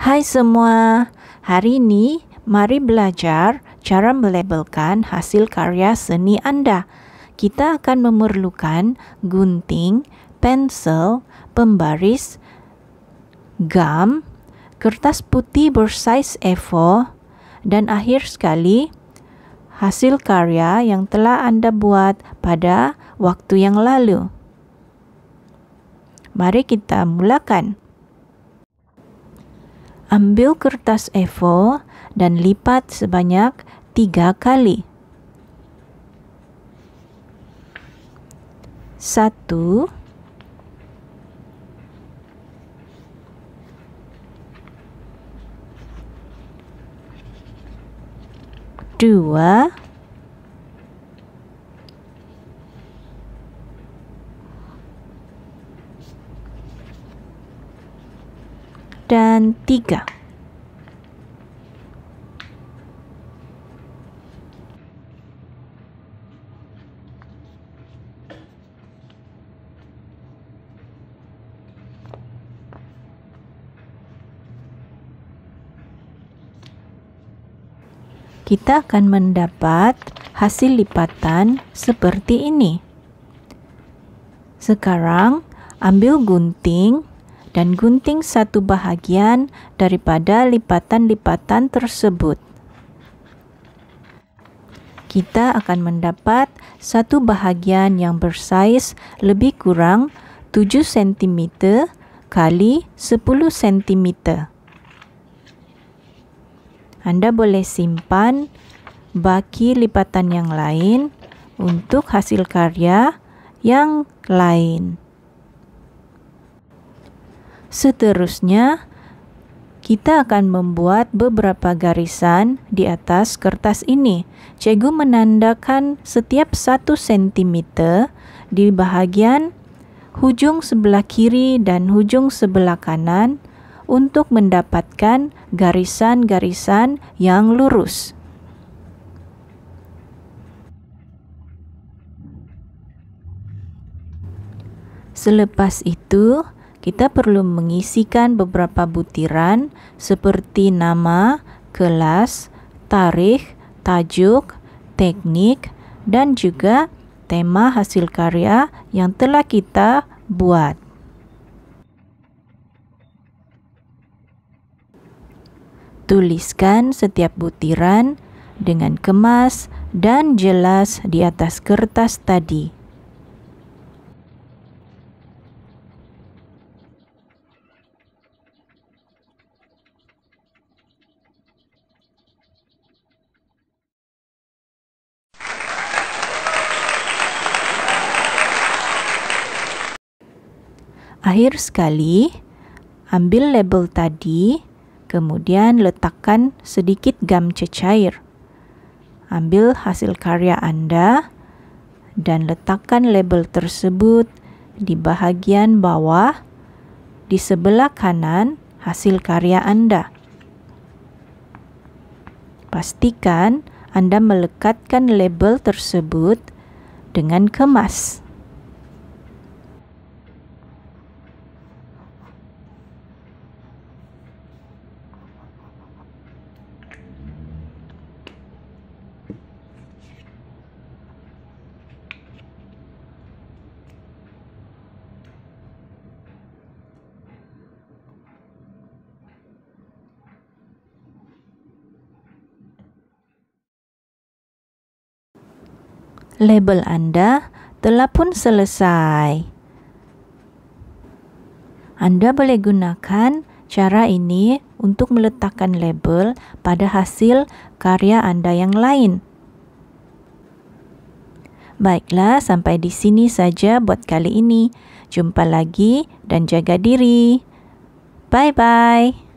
Hai semua, hari ini mari belajar cara melabelkan hasil karya seni Anda. Kita akan memerlukan gunting, pensel, pembaris, gam, kertas putih bersaiz A4, dan akhir sekali hasil karya yang telah Anda buat pada waktu yang lalu. Mari kita mulakan. Ambil kertas EVO dan lipat sebanyak tiga kali. Satu, dua, dan 3. Kita akan mendapat hasil lipatan seperti ini. Sekarang, ambil gunting dan gunting satu bahagian daripada lipatan-lipatan tersebut. Kita akan mendapat satu bahagian yang bersaiz lebih kurang 7 cm kali 10 cm. Anda boleh simpan baki lipatan yang lain untuk hasil karya yang lain. Seterusnya, kita akan membuat beberapa garisan di atas kertas ini. Cegu menandakan setiap 1 cm di bahagian hujung sebelah kiri dan hujung sebelah kanan untuk mendapatkan garisan-garisan yang lurus. Selepas itu, kita perlu mengisikan beberapa butiran seperti nama, kelas, tarikh, tajuk, teknik, dan juga tema hasil karya yang telah kita buat. Tuliskan setiap butiran dengan kemas dan jelas di atas kertas tadi. Akhir sekali, ambil label tadi, kemudian letakkan sedikit gam cecair. Ambil hasil karya Anda dan letakkan label tersebut di bahagian bawah di sebelah kanan hasil karya Anda. Pastikan Anda melekatkan label tersebut dengan kemas. label Anda telah pun selesai. Anda boleh gunakan cara ini untuk meletakkan label pada hasil karya Anda yang lain. Baiklah, sampai di sini saja buat kali ini. Jumpa lagi dan jaga diri. Bye bye.